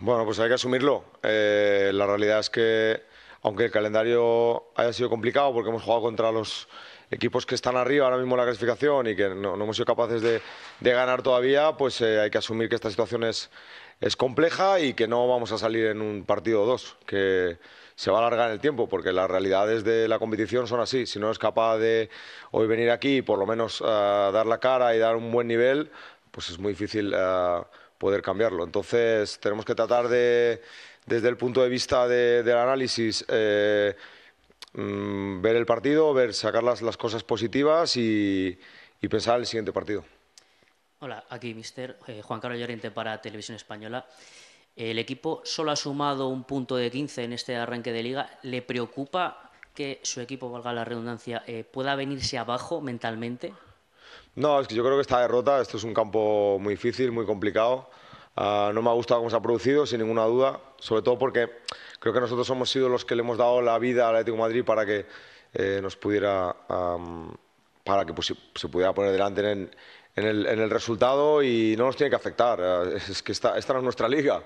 Bueno, pues hay que asumirlo. Eh, la realidad es que, aunque el calendario haya sido complicado, porque hemos jugado contra los equipos que están arriba ahora mismo en la clasificación y que no, hemos sido capaces de, ganar todavía, pues eh, hay que asumir que esta situación es, es compleja y que no vamos a salir en un partido o dos, que se va a alargar el tiempo, porque las realidades de la competición son así. Si no es capaz de hoy venir aquí y por lo menos eh, dar la cara y dar un buen nivel, pues es muy difícil poder cambiarlo. Entonces tenemos que tratar de, desde el punto de vista del análisis, eh, mm, ver el partido, ver, sacar las, cosas positivas y, pensar en el siguiente partido. Hola, aquí mister eh, Juan Carlos Llorente para Televisión Española. El equipo solo ha sumado un punto de 15 en este arranque de liga. ¿Le preocupa que su equipo, valga la redundancia, eh, pueda venirse abajo mentalmente? No, es que yo creo que esta derrota, esto es un campo muy difícil, muy complicado. Ah, no me ha gustado cómo se ha producido, sin ninguna duda, sobre todo porque creo que nosotros hemos sido los que le hemos dado la vida al Atlético de Madrid para que eh, nos pudiera, para que pues, se pudiera poner delante en, el, resultado y no nos tiene que afectar. Ah, es que esta, no es nuestra liga,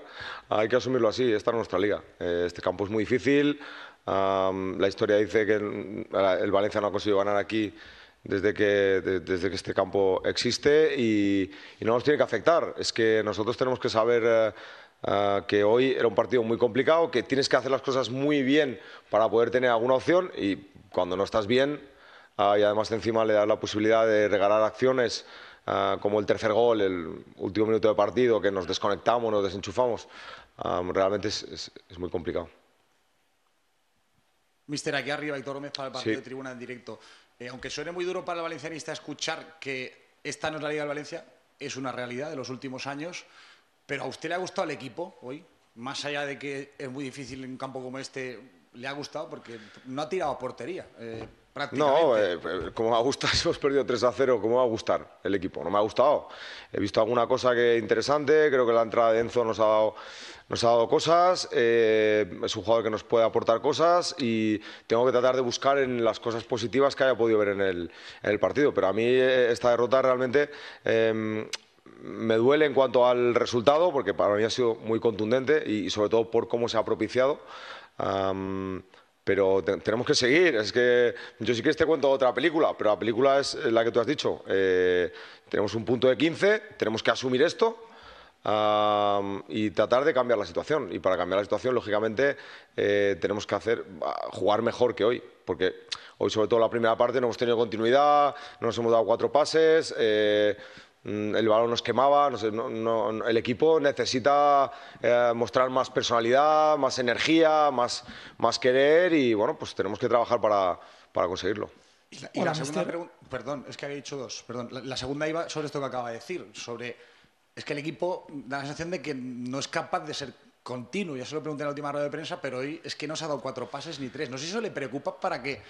hay que asumirlo así, esta no es nuestra liga. Eh, este campo es muy difícil, la historia dice que el Valencia no ha conseguido ganar aquí desde que, desde que este campo existe y, no nos tiene que afectar. Es que nosotros tenemos que saber eh, eh, que hoy era un partido muy complicado, que tienes que hacer las cosas muy bien para poder tener alguna opción y cuando no estás bien eh, y además encima le das la posibilidad de regalar acciones como el tercer gol, el último minuto de partido, que nos desconectamos, nos desenchufamos, realmente es muy complicado. Mister, aquí arriba, Héctor Gómez, para el partido de tribuna en directo. Eh, aunque suene muy duro para el valencianista escuchar que esta no es la Liga del Valencia, es una realidad de los últimos años. Pero ¿a usted le ha gustado el equipo hoy? Más allá de que es muy difícil en un campo como este, ¿le ha gustado? Porque no ha tirado portería. Eh, no, eh, eh, como me gusta, si hemos perdido 3 a 0, ¿cómo va a gustar el equipo? No me ha gustado. He visto alguna cosa que interesante, creo que la entrada de Enzo nos ha dado, nos ha dado cosas, eh, es un jugador que nos puede aportar cosas y tengo que tratar de buscar en las cosas positivas que haya podido ver en el, partido. Pero a mí esta derrota realmente... Em, me duele en cuanto al resultado, porque para mí ha sido muy contundente y, sobre todo por cómo se ha propiciado. Pero tenemos que seguir. Es que yo sí que te cuento otra película, pero la película es la que tú has dicho. Eh, tenemos un punto de 15, tenemos que asumir esto. y tratar de cambiar la situación. Y para cambiar la situación, lógicamente, eh, tenemos que hacer ah, jugar mejor que hoy. Porque hoy, sobre todo la primera parte, no hemos tenido continuidad, no nos hemos dado cuatro pases. Eh, Mm, el balón nos quemaba, el equipo necesita eh, mostrar más personalidad, más energía, más, querer y bueno, pues tenemos que trabajar para, conseguirlo. Y la, segunda pregunta, perdón, es que había dicho dos, perdón, la, segunda iba sobre esto que acaba de decir, sobre, es que el equipo da la sensación de que no es capaz de ser continuo, ya se lo pregunté en la última rueda de prensa, pero hoy es que no se ha dado cuatro pases ni tres, no sé si eso le preocupa para que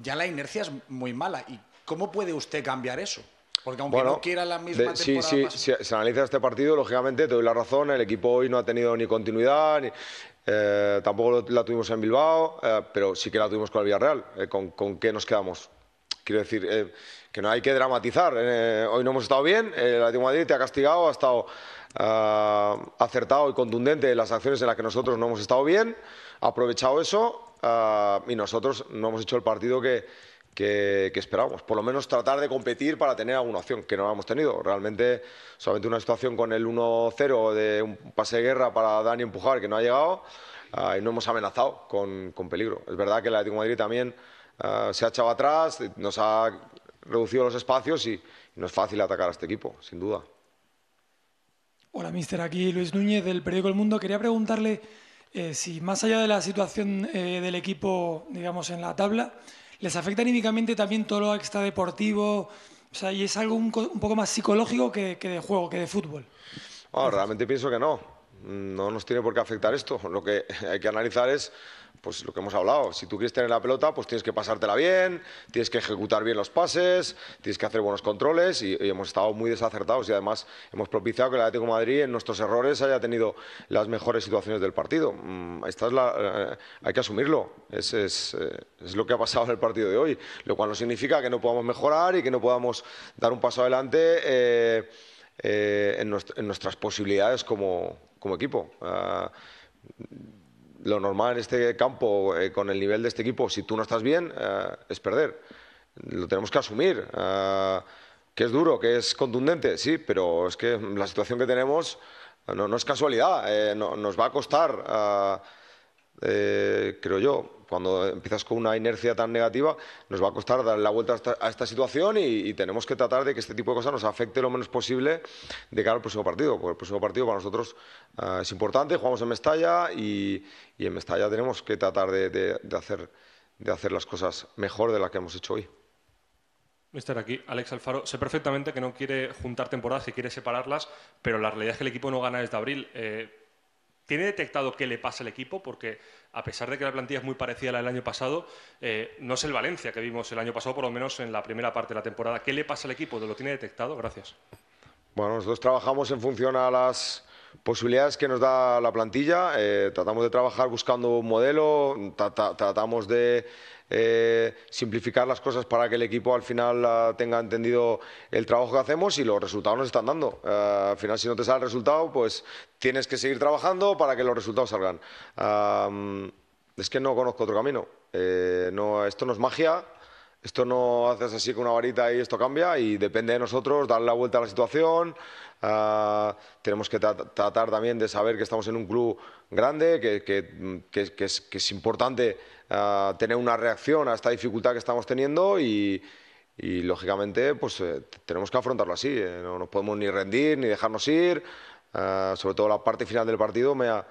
ya la inercia es muy mala y cómo puede usted cambiar eso. Porque aunque no quiera la misma sí, Sí, si, se analiza este partido, lógicamente te doy la razón, el equipo hoy no ha tenido ni continuidad, eh, tampoco la tuvimos en Bilbao, eh, pero sí que la tuvimos con el Villarreal. real eh, ¿con, ¿con, qué nos quedamos? Quiero decir, que no hay que dramatizar. hoy no hemos estado bien, el Atlético de Madrid te ha castigado, ha estado acertado y contundente en las acciones en las que nosotros no hemos estado bien, ha aprovechado eso y nosotros no hemos hecho el partido que que, esperábamos. Por lo menos tratar de competir para tener alguna opción, que no la hemos tenido. Realmente, solamente una situación con el 1-0 de un pase de guerra para Dani empujar que no ha llegado ah, y no hemos amenazado con, peligro. Es verdad que el Atlético de Madrid también ah, se ha echado atrás, nos ha reducido los espacios y, no es fácil atacar a este equipo, sin duda. Hola, mister. Aquí Luis Núñez del periódico El Mundo. Quería preguntarle eh, si, más allá de la situación eh, del equipo, digamos, en la tabla, les afecta anímicamente también todo lo extradeportivo, o sea, y es algo un, poco más psicológico que, de juego, que de fútbol. Ah, realmente pienso que no no nos tiene por qué afectar esto. Lo que hay que analizar es pues lo que hemos hablado. Si tú quieres tener la pelota, pues tienes que pasártela bien, tienes que ejecutar bien los pases, tienes que hacer buenos controles y, hemos estado muy desacertados y además hemos propiciado que el Atlético de Madrid en nuestros errores haya tenido las mejores situaciones del partido. Mm, esta es la, eh, hay que asumirlo. Eh, es, lo que ha pasado en el partido de hoy, lo cual no significa que no podamos mejorar y que no podamos dar un paso adelante. Eh, eh, en, nuestras posibilidades como, equipo. Ah, lo normal en este campo, eh, con el nivel de este equipo, si tú no estás bien, ah, es perder. Lo tenemos que asumir. Ah, que es duro, que es contundente, sí, pero es que la situación que tenemos no, no es casualidad. Eh, nos va a costar eh, creo yo. Cuando empiezas con una inercia tan negativa, nos va a costar dar la vuelta a esta, situación y, tenemos que tratar de que este tipo de cosas nos afecte lo menos posible de cara al próximo partido, porque el próximo partido para nosotros ah, es importante, jugamos en Mestalla y, en Mestalla tenemos que tratar de, hacer, de hacer las cosas mejor de las que hemos hecho hoy. estar aquí Alex Alfaro, sé perfectamente que no quiere juntar temporadas, que quiere separarlas, pero la realidad es que el equipo no gana desde abril. Eh, ¿Tiene detectado qué le pasa al equipo? Porque a pesar de que la plantilla es muy parecida a la del año pasado, eh, no es el Valencia que vimos el año pasado, por lo menos en la primera parte de la temporada. ¿Qué le pasa al equipo? ¿Lo tiene detectado? Gracias. Bueno, nosotros trabajamos en función a las posibilidades que nos da la plantilla. Eh, tratamos de trabajar buscando un modelo, tratamos de eh, simplificar las cosas para que el equipo al final ah, tenga entendido el trabajo que hacemos y los resultados nos están dando. Eh, al final, si no te sale el resultado, pues tienes que seguir trabajando para que los resultados salgan. es que no conozco otro camino. esto no es magia, esto no haces así con una varita y esto cambia y depende de nosotros dar la vuelta a la situación. Ah, tenemos que tratar también de saber que estamos en un club grande, que, que, es, importante ah, tener una reacción a esta dificultad que estamos teniendo y, y lógicamente pues eh, tenemos que afrontarlo así. Eh, no nos podemos ni rendir ni dejarnos ir. Ah, sobre todo la parte final del partido me ha,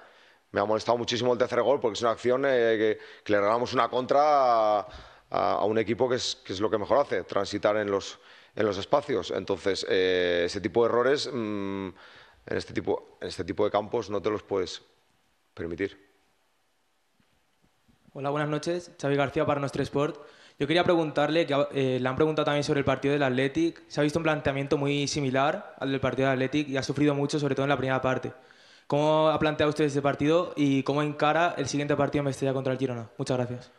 me ha molestado muchísimo el tercer gol porque es una acción eh, que, le regalamos una contra a, un equipo que es, que es, lo que mejor hace, transitar en los, en los espacios. Entonces, eh, ese tipo de errores mm, en, este tipo, en este tipo de campos no te los puedes permitir. Hola, buenas noches. Xavi García para Nuestro Sport. Yo quería preguntarle, que, eh, le han preguntado también sobre el partido del Athletic. Se ha visto un planteamiento muy similar al del partido del Athletic y ha sufrido mucho, sobre todo en la primera parte. ¿Cómo ha planteado usted este partido y cómo encara el siguiente partido en Vestella contra el Girona? Muchas gracias.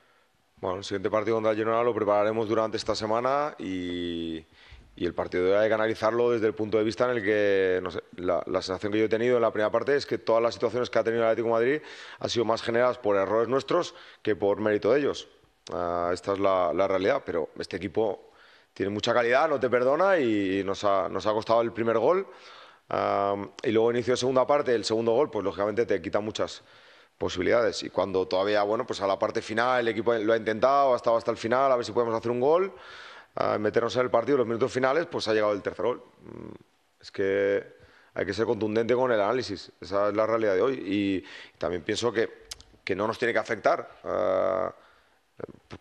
Bueno, el siguiente partido contra el Girona lo prepararemos durante esta semana y, el partido de hoy hay que analizarlo desde el punto de vista en el que la, sensación que yo he tenido en la primera parte es que todas las situaciones que ha tenido el Atlético de Madrid han sido más generadas por errores nuestros que por mérito de ellos. Ah, esta es la, realidad, pero este equipo tiene mucha calidad, no te perdona y nos ha, nos ha costado el primer gol. Ah, y luego inicio de segunda parte, el segundo gol, pues lógicamente te quita muchas posibilidades. Y cuando todavía, bueno, pues a la parte final, el equipo lo ha intentado, ha estado hasta el final, a ver si podemos hacer un gol, meternos en el partido los minutos finales, pues ha llegado el tercer gol. Mm, es que hay que ser contundente con el análisis, esa es la realidad de hoy. Y también pienso que, no nos tiene que afectar. Eh,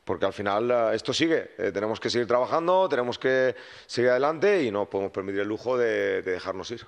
porque al final eh, esto sigue, eh, tenemos que seguir trabajando, tenemos que seguir adelante y no podemos permitir el lujo de dejarnos ir.